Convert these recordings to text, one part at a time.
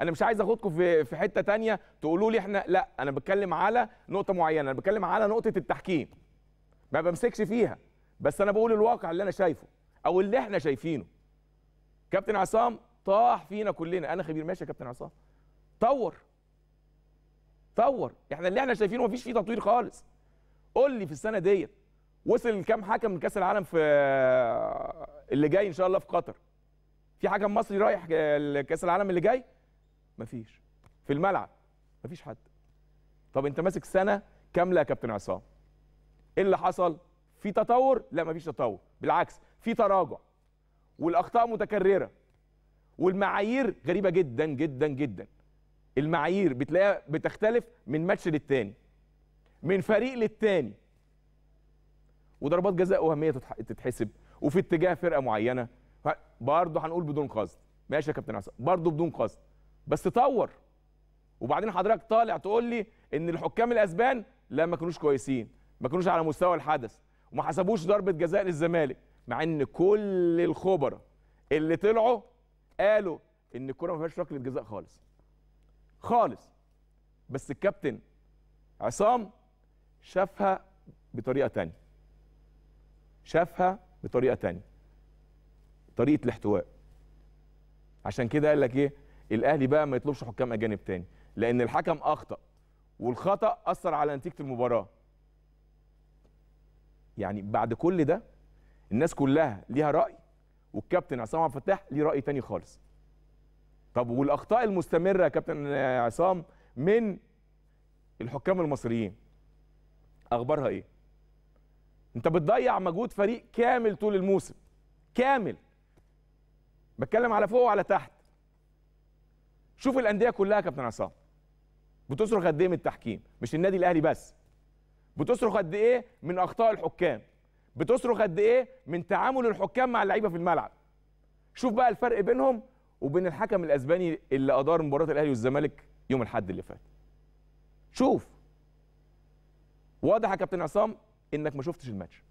انا مش عايز اخدكم في في حته ثانيه تقولوا لي احنا لا انا بتكلم على نقطه معينه انا بتكلم على نقطه التحكيم ما بمسكش فيها بس انا بقول الواقع اللي انا شايفه او اللي احنا شايفينه كابتن عصام طاح فينا كلنا انا خبير ماشي يا كابتن عصام طور طور احنا اللي احنا شايفينه مفيش فيه تطوير خالص قول لي في السنه ديت وصل لكام حكم من كاس العالم في اللي جاي ان شاء الله في قطر في حكم مصري رايح كاس العالم اللي جاي مفيش في الملعب مفيش حد طب انت ماسك سنه كامله يا كابتن عصام ايه اللي حصل في تطور لا مفيش تطور بالعكس في تراجع والاخطاء متكرره والمعايير غريبه جدا جدا جدا المعايير بتلاقيها بتختلف من ماتش للتاني من فريق للتاني وضربات جزاء وهميه تتحسب وفي اتجاه فرقه معينه برضه هنقول بدون قصد ماشي يا كابتن عصام برضه بدون قصد بس طور وبعدين حضرتك طالع تقول لي ان الحكام الاسبان لا ما كانوش كويسين ما كانوش على مستوى الحدث وما حسبوش ضربه جزاء للزمالك مع ان كل الخبراء اللي طلعوا قالوا ان الكره ما فيهاش ركله جزاء خالص خالص بس الكابتن عصام شافها بطريقه تانية شافها بطريقه تانية طريقه الاحتواء عشان كده قال لك ايه الاهلي بقى ما يطلبش حكام اجانب تاني لان الحكم اخطا والخطا اثر على نتيجه المباراه يعني بعد كل ده الناس كلها ليها راي والكابتن عصام عبد الفتاح ليه راي تاني خالص طب والاخطاء المستمره يا كابتن عصام من الحكام المصريين اخبارها ايه انت بتضيع مجهود فريق كامل طول الموسم كامل بتكلم على فوق وعلى تحت شوف الانديه كلها يا كابتن عصام بتصرخ قد ايه من التحكيم مش النادي الاهلي بس بتصرخ قد ايه من اخطاء الحكام بتصرخ قد ايه من تعامل الحكام مع اللعيبه في الملعب شوف بقى الفرق بينهم وبين الحكم الاسباني اللي ادار مباراه الاهلي والزمالك يوم الاحد اللي فات شوف واضح يا كابتن عصام انك ما شفتش الماتش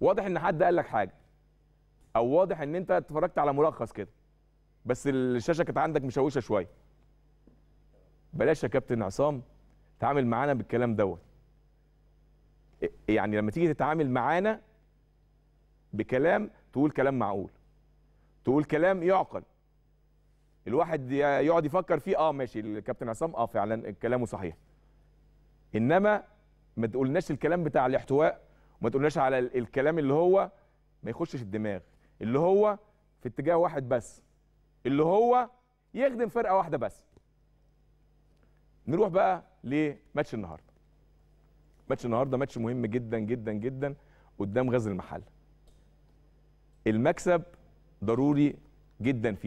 واضح ان حد قال لك حاجه او واضح ان انت اتفرجت على ملخص كده بس الشاشه كانت عندك مشوشه شويه بلاش يا كابتن عصام تعامل معانا بالكلام دوت إيه، يعني لما تيجي تتعامل معانا بكلام تقول كلام معقول تقول كلام يعقل الواحد يقعد يفكر فيه اه ماشي الكابتن عصام اه فعلا كلامه صحيح انما ما تقولناش الكلام بتاع الاحتواء وما تقولناش على الكلام اللي هو ما يخشش الدماغ اللي هو في اتجاه واحد بس اللي هو يخدم فرقه واحده بس نروح بقى لماتش النهارده ماتش النهارده ماتش مهم جدا جدا جدا قدام غزل المحله المكسب ضروري جدا فيها